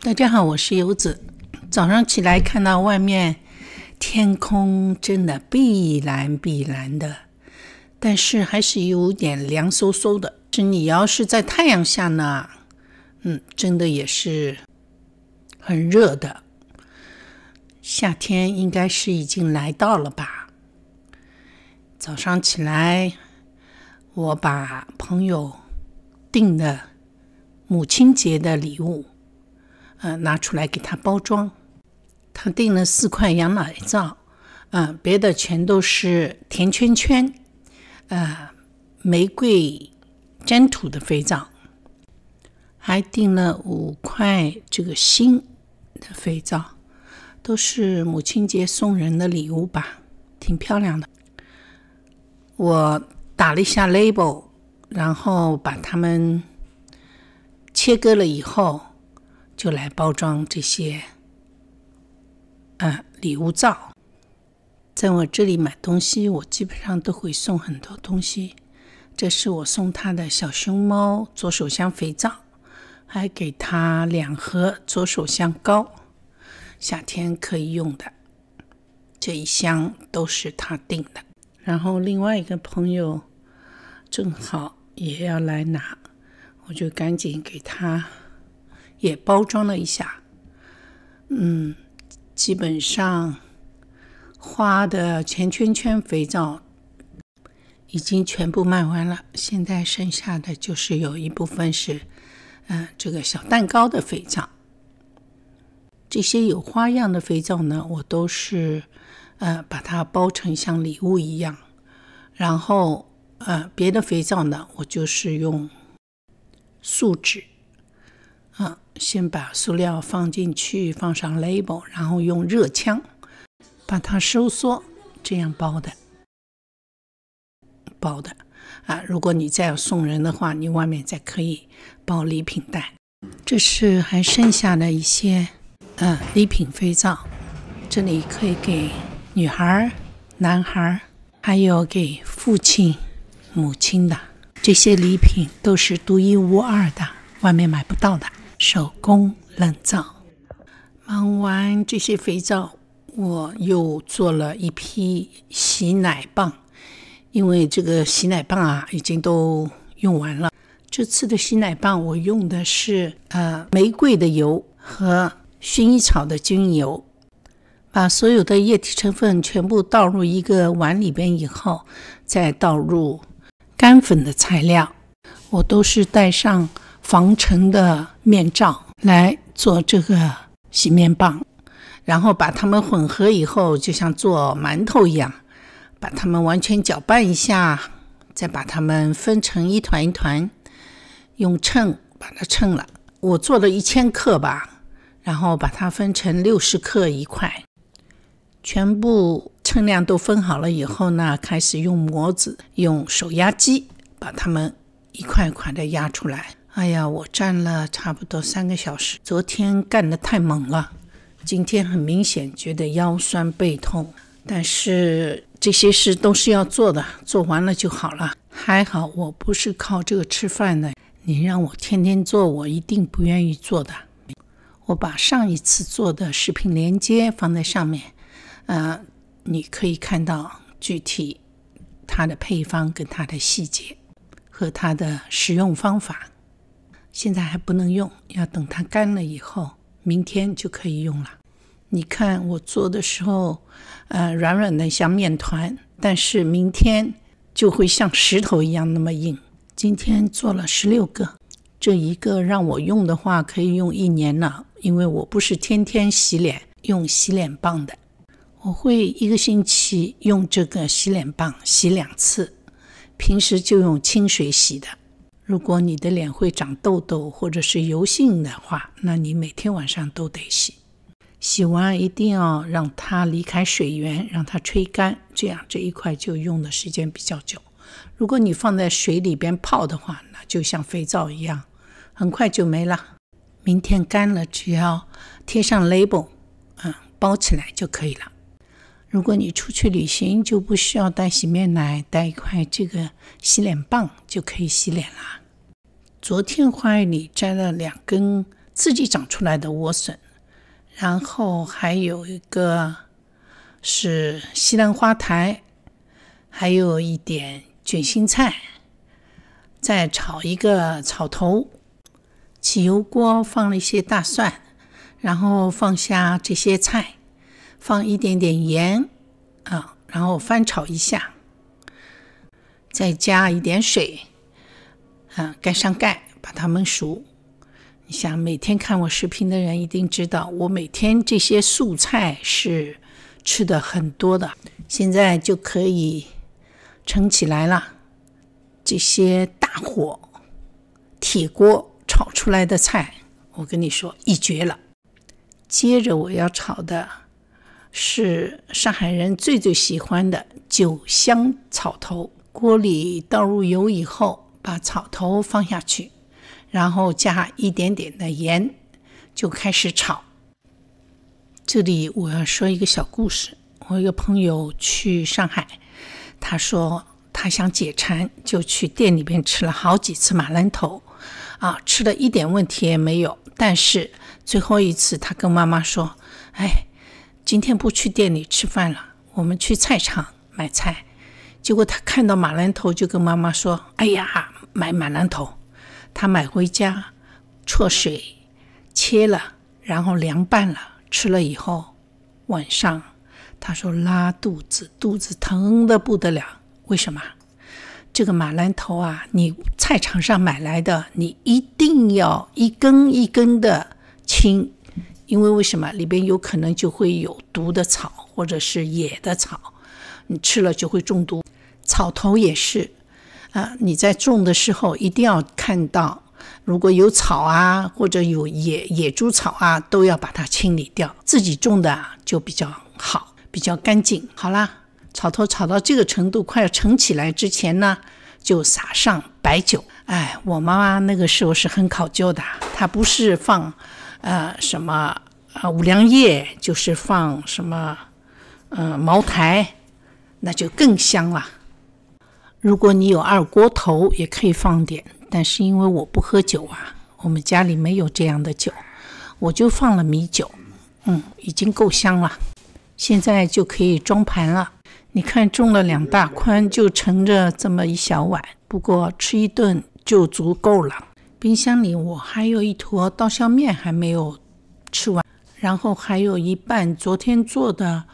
大家好，我是游子。早上起来看到外面天空真的碧蓝碧蓝的，但是还是有点凉飕飕的。是你要是在太阳下呢，嗯，真的也是很热的。夏天应该是已经来到了吧？早上起来，我把朋友订的母亲节的礼物。嗯，拿出来给他包装。他订了四块羊奶皂，嗯，别的全都是甜圈圈，呃，玫瑰粘土的肥皂，还订了五块这个新的肥皂，都是母亲节送人的礼物吧，挺漂亮的。我打了一下 label，然后把它们切割了以后。就来包装这些，啊，礼物皂。在我这里买东西，我基本上都会送很多东西。这是我送他的小熊猫左手香肥皂，还给他两盒左手香膏，夏天可以用的。这一箱都是他订的。然后另外一个朋友正好也要来拿，我就赶紧给他。也包装了一下，嗯，基本上花的圈圈圈肥皂已经全部卖完了，现在剩下的就是有一部分是，嗯，这个小蛋糕的肥皂，这些有花样的肥皂呢，我都是，呃，把它包成像礼物一样，然后，呃，别的肥皂呢，我就是用树脂啊，先把塑料放进去，放上 label，然后用热枪把它收缩，这样包的，包的啊。如果你再要送人的话，你外面再可以包礼品袋。这是还剩下的一些，嗯，礼品肥皂，这里可以给女孩、男孩，还有给父亲、母亲的这些礼品都是独一无二的，外面买不到的。手工冷皂，忙完这些肥皂，我又做了一批洗奶棒。因为这个洗奶棒啊，已经都用完了。这次的洗奶棒，我用的是呃玫瑰的油和薰衣草的精油，把所有的液体成分全部倒入一个碗里边以后，再倒入干粉的材料。我都是带上防尘的。面罩来做这个洗面棒，然后把它们混合以后，就像做馒头一样，把它们完全搅拌一下，再把它们分成一团一团，用秤把它称了。我做了一千克吧，然后把它分成六十克一块，全部称量都分好了以后呢，开始用模子、用手压机把它们一块块的压出来。哎呀，我站了差不多三个小时，昨天干的太猛了，今天很明显觉得腰酸背痛。但是这些事都是要做的，做完了就好了。还好我不是靠这个吃饭的，你让我天天做，我一定不愿意做的。我把上一次做的视频连接放在上面，啊，你可以看到具体它的配方跟它的细节和它的使用方法。现在还不能用，要等它干了以后，明天就可以用了。你看我做的时候，呃，软软的像面团，但是明天就会像石头一样那么硬。今天做了十六个，这一个让我用的话可以用一年了，因为我不是天天洗脸用洗脸棒的，我会一个星期用这个洗脸棒洗两次，平时就用清水洗的。如果你的脸会长痘痘或者是油性的话，那你每天晚上都得洗，洗完一定要让它离开水源，让它吹干，这样这一块就用的时间比较久。如果你放在水里边泡的话，那就像肥皂一样，很快就没了。明天干了，只要贴上 label，嗯，包起来就可以了。如果你出去旅行，就不需要带洗面奶，带一块这个洗脸棒就可以洗脸啦。昨天花园里摘了两根自己长出来的莴笋，然后还有一个是西兰花苔，还有一点卷心菜，再炒一个草头。起油锅放了一些大蒜，然后放下这些菜。放一点点盐，啊，然后翻炒一下，再加一点水，啊，盖上盖，把它焖熟。你想，每天看我视频的人一定知道，我每天这些素菜是吃的很多的。现在就可以盛起来了。这些大火铁锅炒出来的菜，我跟你说一绝了。接着我要炒的。是上海人最最喜欢的酒香草头。锅里倒入油以后，把草头放下去，然后加一点点的盐，就开始炒。这里我要说一个小故事：我一个朋友去上海，他说他想解馋，就去店里边吃了好几次马兰头，啊，吃的一点问题也没有。但是最后一次，他跟妈妈说：“哎。”今天不去店里吃饭了，我们去菜场买菜。结果他看到马兰头，就跟妈妈说：“哎呀，买马兰头。”他买回家，焯水，切了，然后凉拌了，吃了以后，晚上他说拉肚子，肚子疼的不得了。为什么？这个马兰头啊，你菜场上买来的，你一定要一根一根的清。因为为什么里边有可能就会有毒的草，或者是野的草，你吃了就会中毒。草头也是，啊，你在种的时候一定要看到，如果有草啊，或者有野野猪草啊，都要把它清理掉。自己种的就比较好，比较干净。好啦，草头炒到这个程度快要盛起来之前呢，就撒上白酒。哎，我妈妈那个时候是很考究的，她不是放。呃，什么呃五粮液就是放什么，嗯，茅台，那就更香了。如果你有二锅头，也可以放点，但是因为我不喝酒啊，我们家里没有这样的酒，我就放了米酒，嗯，已经够香了。现在就可以装盘了。你看种了两大筐，就盛着这么一小碗，不过吃一顿就足够了。冰箱里我还有一坨刀削面还没有吃完，然后还有一半昨天做的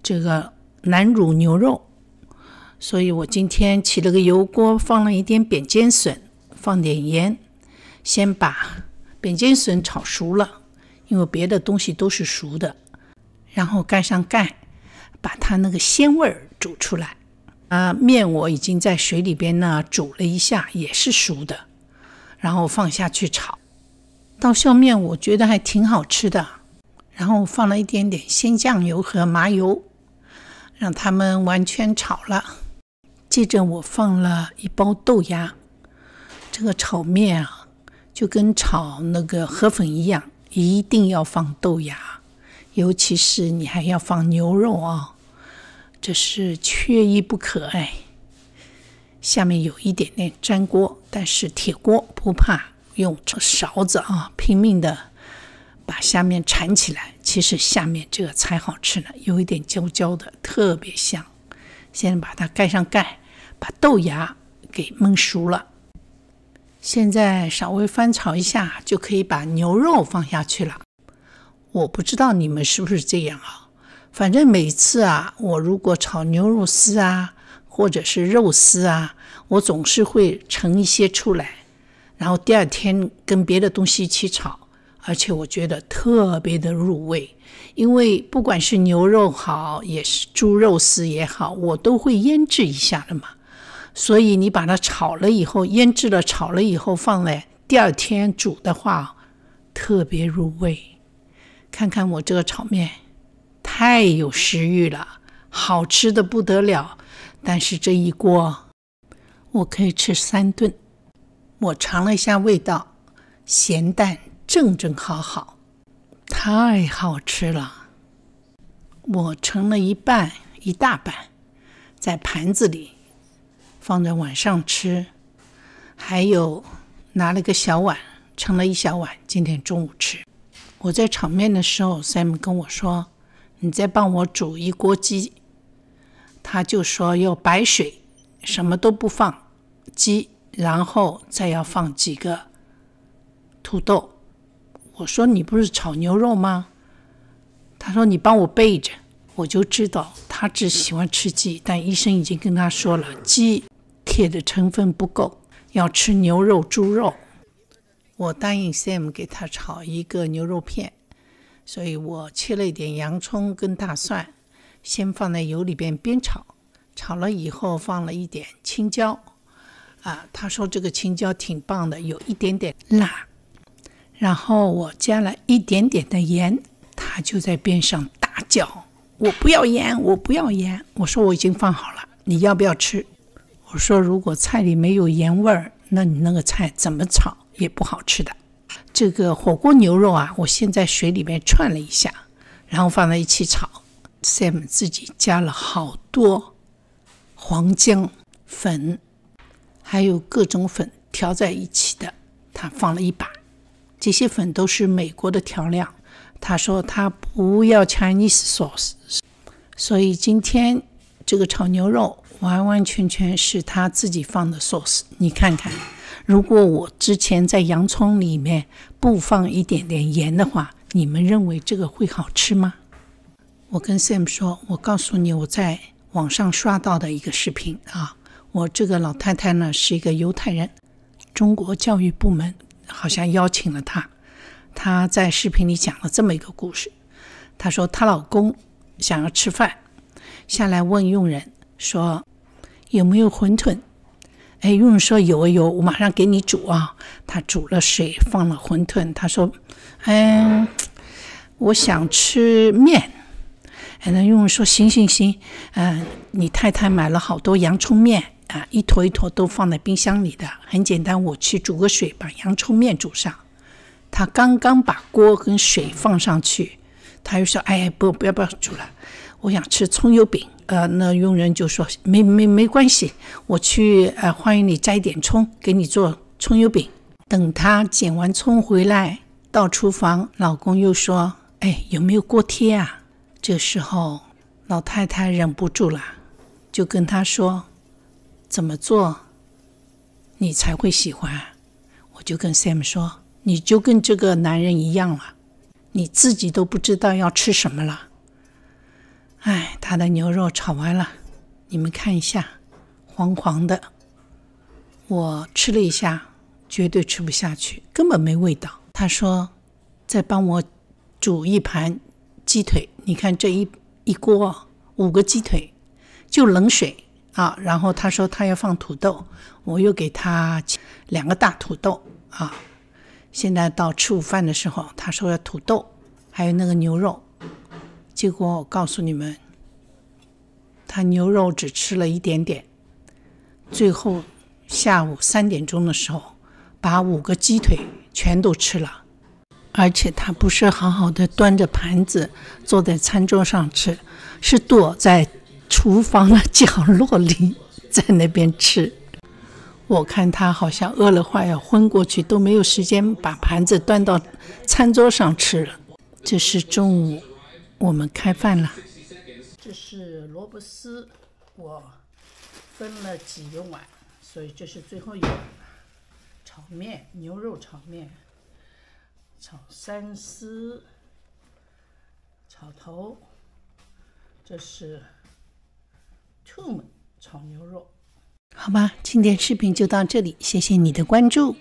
这个南乳牛肉，所以我今天起了个油锅，放了一点扁尖笋，放点盐，先把扁尖笋炒熟了，因为别的东西都是熟的，然后盖上盖，把它那个鲜味儿煮出来。啊，面我已经在水里边呢煮了一下，也是熟的。然后放下去炒，刀削面我觉得还挺好吃的。然后放了一点点鲜酱油和麻油，让它们完全炒了。接着我放了一包豆芽。这个炒面啊，就跟炒那个河粉一样，一定要放豆芽，尤其是你还要放牛肉啊，这是缺一不可哎。下面有一点点粘锅。但是铁锅不怕用勺子啊，拼命的把下面铲起来。其实下面这个才好吃呢，有一点焦焦的，特别香。先把它盖上盖，把豆芽给焖熟了。现在稍微翻炒一下，就可以把牛肉放下去了。我不知道你们是不是这样啊？反正每次啊，我如果炒牛肉丝啊，或者是肉丝啊。我总是会盛一些出来，然后第二天跟别的东西一起炒，而且我觉得特别的入味。因为不管是牛肉好，也是猪肉丝也好，我都会腌制一下的嘛。所以你把它炒了以后，腌制了炒了以后，放在第二天煮的话，特别入味。看看我这个炒面，太有食欲了，好吃的不得了。但是这一锅。我可以吃三顿。我尝了一下味道，咸淡正正好好，太好吃了。我盛了一半一大半，在盘子里，放在晚上吃。还有拿了个小碗，盛了一小碗，今天中午吃。我在炒面的时候，Sam 跟我说：“你再帮我煮一锅鸡。”他就说要白水，什么都不放。鸡，然后再要放几个土豆。我说：“你不是炒牛肉吗？”他说：“你帮我备着。”我就知道他只喜欢吃鸡，但医生已经跟他说了，鸡铁的成分不够，要吃牛肉、猪肉。我答应 Sam 给他炒一个牛肉片，所以我切了一点洋葱跟大蒜，先放在油里边煸炒，炒了以后放了一点青椒。啊，他说这个青椒挺棒的，有一点点辣。然后我加了一点点的盐，他就在边上大叫：“我不要盐，我不要盐！”我说我已经放好了，你要不要吃？我说如果菜里没有盐味儿，那你那个菜怎么炒也不好吃的。这个火锅牛肉啊，我先在水里面串了一下，然后放在一起炒。Sam 自己加了好多黄姜粉。还有各种粉调在一起的，他放了一把。这些粉都是美国的调料。他说他不要 Chinese sauce，所以今天这个炒牛肉完完全全是他自己放的 sauce。你看看，如果我之前在洋葱里面不放一点点盐的话，你们认为这个会好吃吗？我跟 Sam 说，我告诉你我在网上刷到的一个视频啊。我这个老太太呢是一个犹太人，中国教育部门好像邀请了她。她在视频里讲了这么一个故事。她说她老公想要吃饭，下来问佣人说有没有馄饨？哎，佣人说有有，我马上给你煮啊。他煮了水，放了馄饨。他说：“嗯，我想吃面。”哎，那佣人说：“行行行，嗯，你太太买了好多洋葱面。”啊，一坨一坨都放在冰箱里的，很简单。我去煮个水，把洋葱面煮上。他刚刚把锅跟水放上去，他又说：“哎，不，不要，不要煮了，我想吃葱油饼。”呃，那佣人就说：“没没没关系，我去呃花园里摘点葱，给你做葱油饼。”等他捡完葱回来到厨房，老公又说：“哎，有没有锅贴啊？”这时候老太太忍不住了，就跟他说。怎么做，你才会喜欢？我就跟 Sam 说，你就跟这个男人一样了，你自己都不知道要吃什么了。哎，他的牛肉炒完了，你们看一下，黄黄的。我吃了一下，绝对吃不下去，根本没味道。他说，再帮我煮一盘鸡腿，你看这一一锅五个鸡腿，就冷水。啊，然后他说他要放土豆，我又给他切两个大土豆啊。现在到吃午饭的时候，他说要土豆，还有那个牛肉。结果我告诉你们，他牛肉只吃了一点点，最后下午三点钟的时候，把五个鸡腿全都吃了，而且他不是好好的端着盘子坐在餐桌上吃，是躲在。厨房的角落里，在那边吃。我看他好像饿了，快要昏过去，都没有时间把盘子端到餐桌上吃了。这是中午，我们开饭了。这是萝卜丝，我分了几个碗，所以这是最后一碗。炒面，牛肉炒面，炒三丝，炒头。这是。臭门炒牛肉，好吧，今天视频就到这里，谢谢你的关注。